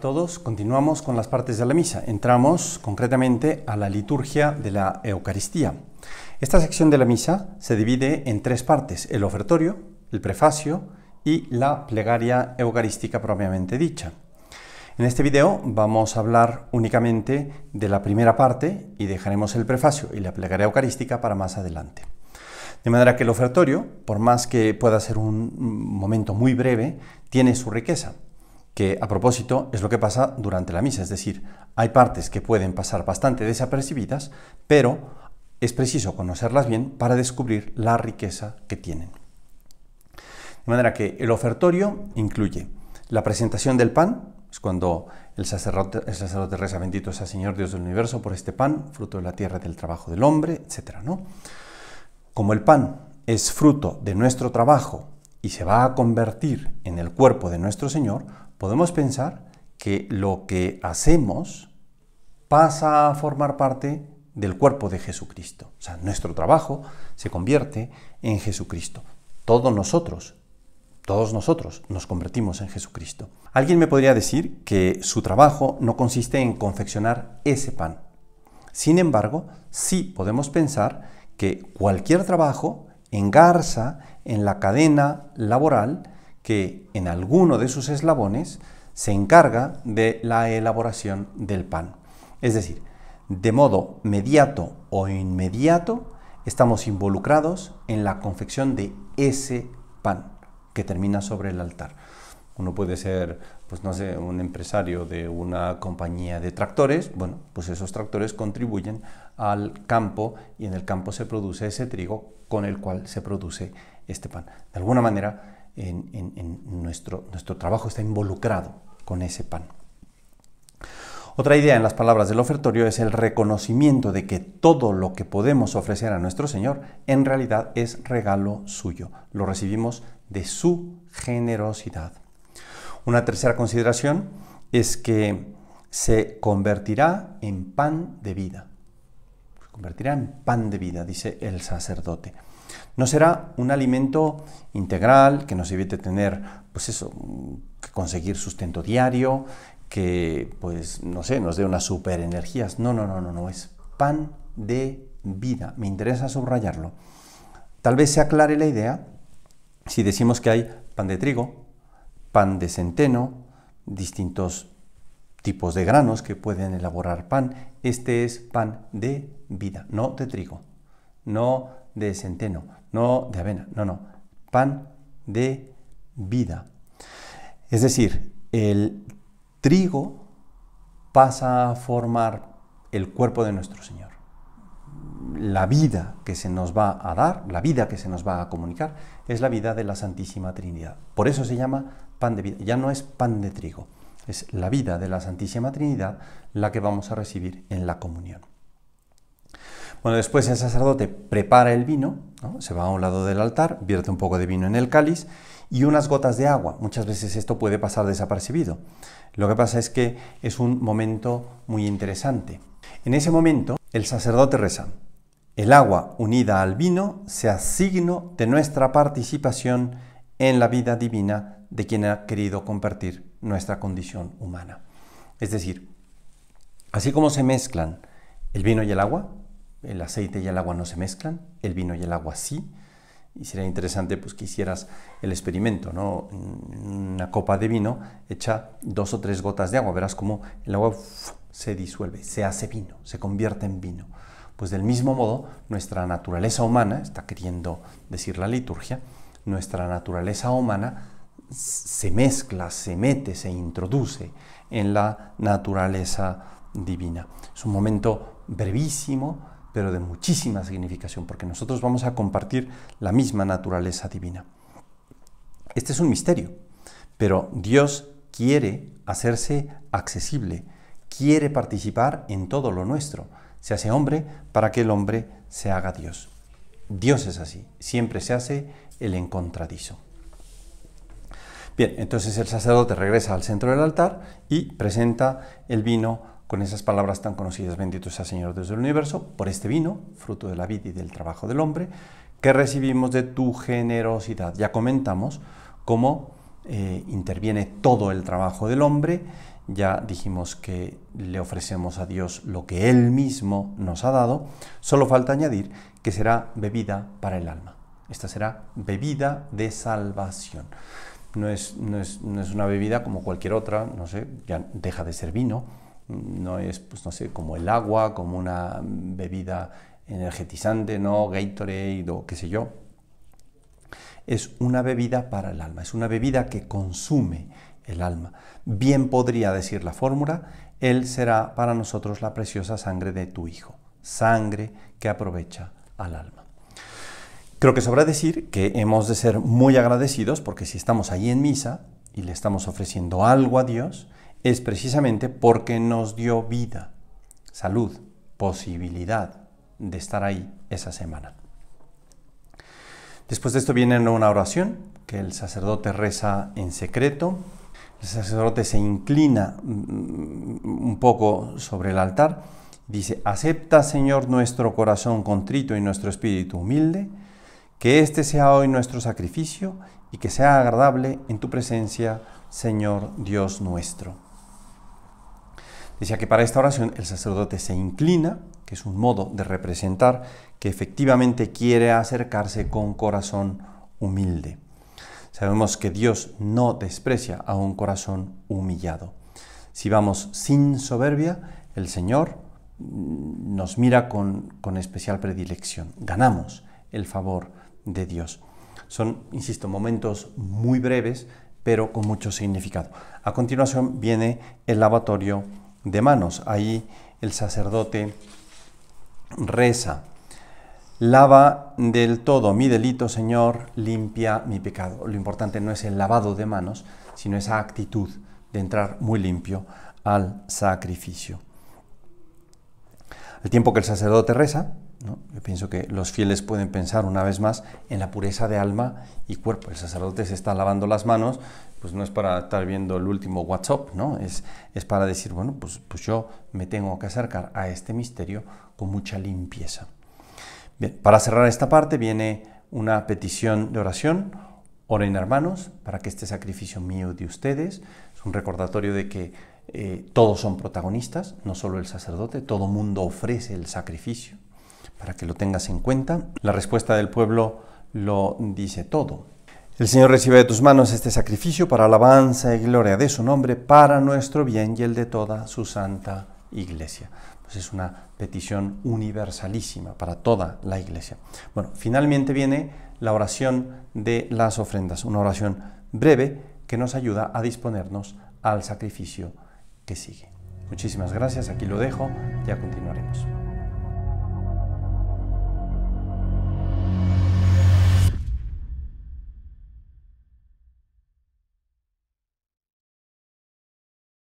todos. Continuamos con las partes de la misa. Entramos concretamente a la liturgia de la Eucaristía. Esta sección de la misa se divide en tres partes, el ofertorio, el prefacio y la plegaria eucarística propiamente dicha. En este video vamos a hablar únicamente de la primera parte y dejaremos el prefacio y la plegaria eucarística para más adelante. De manera que el ofertorio, por más que pueda ser un momento muy breve, tiene su riqueza que a propósito es lo que pasa durante la misa, es decir, hay partes que pueden pasar bastante desapercibidas, pero es preciso conocerlas bien para descubrir la riqueza que tienen. De manera que el ofertorio incluye la presentación del pan, es cuando el sacerdote, reza bendito sea Señor Dios del universo por este pan, fruto de la tierra y del trabajo del hombre, etc. Como el pan es fruto de nuestro trabajo y se va a convertir en el cuerpo de nuestro Señor, podemos pensar que lo que hacemos pasa a formar parte del cuerpo de Jesucristo. O sea, nuestro trabajo se convierte en Jesucristo. Todos nosotros, todos nosotros nos convertimos en Jesucristo. Alguien me podría decir que su trabajo no consiste en confeccionar ese pan. Sin embargo, sí podemos pensar que cualquier trabajo engarza en la cadena laboral que en alguno de sus eslabones se encarga de la elaboración del pan. Es decir, de modo mediato o inmediato, estamos involucrados en la confección de ese pan que termina sobre el altar. Uno puede ser, pues no sé, un empresario de una compañía de tractores. Bueno, pues esos tractores contribuyen al campo y en el campo se produce ese trigo con el cual se produce este pan. De alguna manera, en, nuestro, nuestro trabajo está involucrado con ese pan. Otra idea en las palabras del ofertorio es el reconocimiento de que todo lo que podemos ofrecer a nuestro Señor en realidad es regalo suyo. Lo recibimos de su generosidad. Una tercera consideración es que se convertirá en pan de vida. Se convertirá en pan de vida, dice el sacerdote. No será un alimento integral que nos evite tener, pues eso, que conseguir sustento diario, que, pues, no sé, nos dé unas super energías. No, no, no, no, no, es pan de vida. Me interesa subrayarlo. Tal vez se aclare la idea si decimos que hay pan de trigo, pan de centeno, distintos tipos de granos que pueden elaborar pan. Este es pan de vida, no de trigo, no de centeno, no de avena, no, no, pan de vida. Es decir, el trigo pasa a formar el cuerpo de nuestro Señor. La vida que se nos va a dar, la vida que se nos va a comunicar, es la vida de la Santísima Trinidad. Por eso se llama pan de vida, ya no es pan de trigo, es la vida de la Santísima Trinidad la que vamos a recibir en la comunión. Bueno, después el sacerdote prepara el vino, se va a un lado del altar, vierte un poco de vino en el cáliz y unas gotas de agua. Muchas veces esto puede pasar desapercibido. Lo que pasa es que es un momento muy interesante. En ese momento el sacerdote reza. El agua unida al vino sea signo de nuestra participación en la vida divina de quien ha querido compartir nuestra condición humana. Es decir, así como se mezclan el vino y el agua, el aceite y el agua no se mezclan, el vino y el agua sí. Y sería interesante pues, que hicieras el experimento, ¿no? Una copa de vino, echa dos o tres gotas de agua, verás cómo el agua se disuelve, se hace vino, se convierte en vino. Pues del mismo modo, nuestra naturaleza humana, está queriendo decir la liturgia, nuestra naturaleza humana se mezcla, se mete, se introduce en la naturaleza divina. Es un momento brevísimo, pero de muchísima significación, porque nosotros vamos a compartir la misma naturaleza divina. Este es un misterio, pero Dios quiere hacerse accesible, quiere participar en todo lo nuestro. Se hace hombre para que el hombre se haga Dios. Dios es así, siempre se hace el encontradizo. Bien, entonces el sacerdote regresa al centro del altar y presenta el vino con esas palabras tan conocidas, bendito sea Señor Dios del universo, por este vino, fruto de la vida y del trabajo del hombre, que recibimos de tu generosidad. Ya comentamos cómo eh, interviene todo el trabajo del hombre, ya dijimos que le ofrecemos a Dios lo que Él mismo nos ha dado, solo falta añadir que será bebida para el alma. Esta será bebida de salvación. No es, no es una bebida como cualquier otra, no sé, ya deja de ser vino, no es, pues no sé, como el agua, como una bebida energetizante, ¿no? Gatorade o qué sé yo. Es una bebida para el alma, es una bebida que consume el alma. Bien podría decir la fórmula, Él será para nosotros la preciosa sangre de tu Hijo, sangre que aprovecha al alma. Creo que sobra decir que hemos de ser muy agradecidos porque si estamos allí en misa y le estamos ofreciendo algo a Dios, es precisamente porque nos dio vida, salud, posibilidad de estar ahí esa semana. Después de esto viene una oración que el sacerdote reza en secreto. El sacerdote se inclina mm, un poco sobre el altar. Dice, acepta Señor nuestro corazón contrito y nuestro espíritu humilde, que este sea hoy nuestro sacrificio y que sea agradable en tu presencia, Señor Dios nuestro. Dice que para esta oración el sacerdote se inclina, que es un modo de representar que efectivamente quiere acercarse con corazón humilde. Sabemos que Dios no desprecia a un corazón humillado. Si vamos sin soberbia, el Señor nos mira con, con especial predilección. Ganamos el favor de Dios. Son, insisto, momentos muy breves, pero con mucho significado. A continuación viene el lavatorio de manos. Ahí el sacerdote reza. Lava del todo mi delito, Señor, limpia mi pecado. Lo importante no es el lavado de manos, sino esa actitud de entrar muy limpio al sacrificio. Al tiempo que el sacerdote reza, yo pienso que los fieles pueden pensar una vez más en la pureza de alma y cuerpo. El sacerdote se está lavando las manos, pues no es para estar viendo el último WhatsApp, ¿no? Es, para decir, bueno, pues, pues yo me tengo que acercar a este misterio con mucha limpieza. para cerrar esta parte viene una petición de oración. Oren hermanos para que este sacrificio mío de ustedes es un recordatorio de que eh, todos son protagonistas, no solo el sacerdote, todo mundo ofrece el sacrificio para que lo tengas en cuenta. La respuesta del pueblo lo dice todo. El Señor recibe de tus manos este sacrificio para alabanza y gloria de su nombre, para nuestro bien y el de toda su santa iglesia. Pues es una petición universalísima para toda la iglesia. Bueno, finalmente viene la oración de las ofrendas, una oración breve que nos ayuda a disponernos al sacrificio que sigue. Muchísimas gracias, aquí lo dejo, ya continuaremos.